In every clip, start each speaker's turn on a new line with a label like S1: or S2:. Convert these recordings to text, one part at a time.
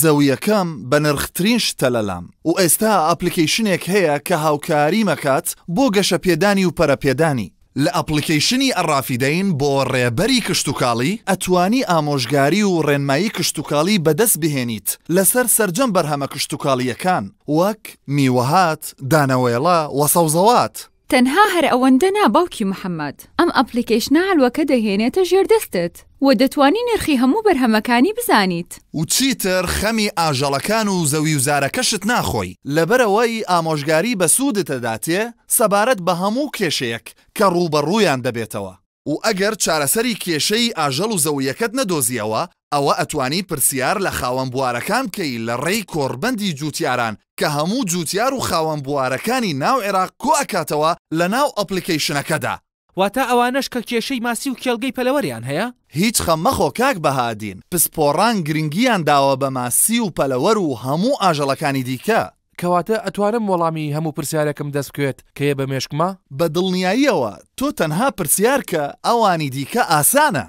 S1: زەویەکەم بە نرخترین شتە لەلام و ئێستا ئەپلیکیشنێک هەیە کە هاوکاری مەکات بۆ گەشە پێدانی و پەرەپێدانی لە ئەپلیکیشنی ئەڕافیدەین بۆ ڕێبەری کشتتوکاڵی ئەتوانی ئامۆژگاری و ڕێنمایی کشتتوکاڵی بەدەست بهێنیت لەسەر سرجەم بەرهەمە کشتتوکاڵیەکان وەک میوەهات دانەوێڵە وەسەوزەوات.
S2: تەنها هەر ئەوەندە ناباوکی محەممەد ئەم ئەپلیکیشنە هەلوەکە دەهێنێتە ژێر دەستت و دەتوانی نرخی هەموو بەرهەمەکانی بزانیت و چیتر
S1: خەمی ئاژەڵەکان و زەوی وزارەکەشت ناخۆی لەبەرەوەی ئامۆژگاری بە سوودتەداتێ سەبارەت بە هەموو کێشەیەک کە ڕوبەڕوویان دەبێتەوە و ئەگەر چارەسەری کێشەی ئاژەڵ و زەویەکەت نەدۆزیەوە ئەوە ئەتوانی پرسیار لە خاوەم بوارەکان بکەی لە ڕێی کۆربەندی جووتیاران کە هەموو جووتیار و خاوەم بوارەکانی ناو عێراق کۆئکاتەوە لە ناو ئەپلیکیشنەکەدا. واتە ئەوانش کە کێشەی ماسی و کێلگەی پەلەوەریان هەیە؟ هیچ خەممەخۆ کاک بەهادین پسپۆڕان گرنگیان داوە بە ماسی و پەلەوەر و هەموو ئاژەڵەکانی دیکە. کەواتە ئەتوانم وەڵامی هەموو پرسیارێکم دەستکوێت کەیە بە مێشکمە بە دڵنیاییەوە تۆ تەنها پرسیار کە ئەوانی دیکە ئاسانە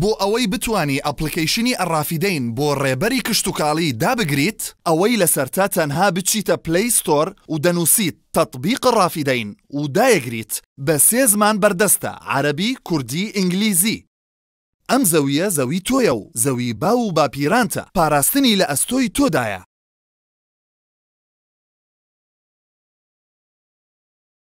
S1: بۆ ئەوەی بتانی ئەپلیکیشنی ئەڕافیدەین بۆ ڕێبەری کشتتوکاڵی دابگریت ئەوەی لەسەرتا تەنها بچیتە پلیستۆر و دەنووسیت تطببیق ڕافیدەین و دایەگریت بە سێزمان بەردەستە عربی کوردی ئینگلیزی ئەم زەویە زەوی تۆیە و زەوی با و باپیرانتە پاراستنی لە ئەستۆی تۆدایە